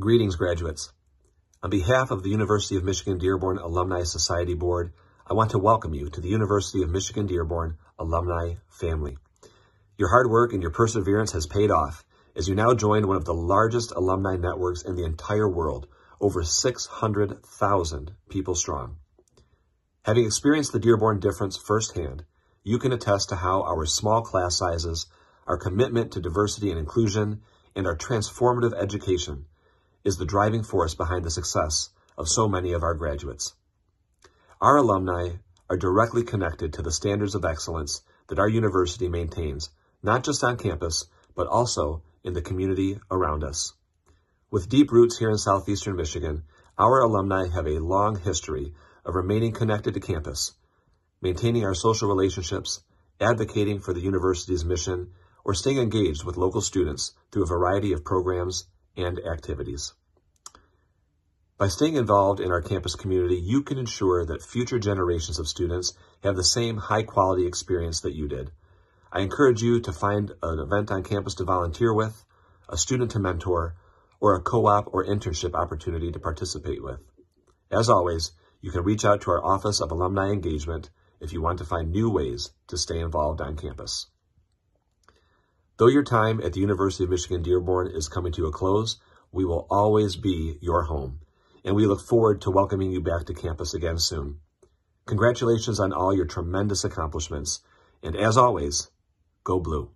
Greetings, graduates. On behalf of the University of Michigan Dearborn Alumni Society Board, I want to welcome you to the University of Michigan Dearborn alumni family. Your hard work and your perseverance has paid off as you now join one of the largest alumni networks in the entire world, over 600,000 people strong. Having experienced the Dearborn difference firsthand, you can attest to how our small class sizes, our commitment to diversity and inclusion, and our transformative education is the driving force behind the success of so many of our graduates. Our alumni are directly connected to the standards of excellence that our university maintains, not just on campus, but also in the community around us. With deep roots here in southeastern Michigan, our alumni have a long history of remaining connected to campus, maintaining our social relationships, advocating for the university's mission, or staying engaged with local students through a variety of programs and activities. By staying involved in our campus community, you can ensure that future generations of students have the same high quality experience that you did. I encourage you to find an event on campus to volunteer with, a student to mentor, or a co-op or internship opportunity to participate with. As always, you can reach out to our Office of Alumni Engagement if you want to find new ways to stay involved on campus. Though your time at the University of Michigan Dearborn is coming to a close, we will always be your home, and we look forward to welcoming you back to campus again soon. Congratulations on all your tremendous accomplishments, and as always, go blue.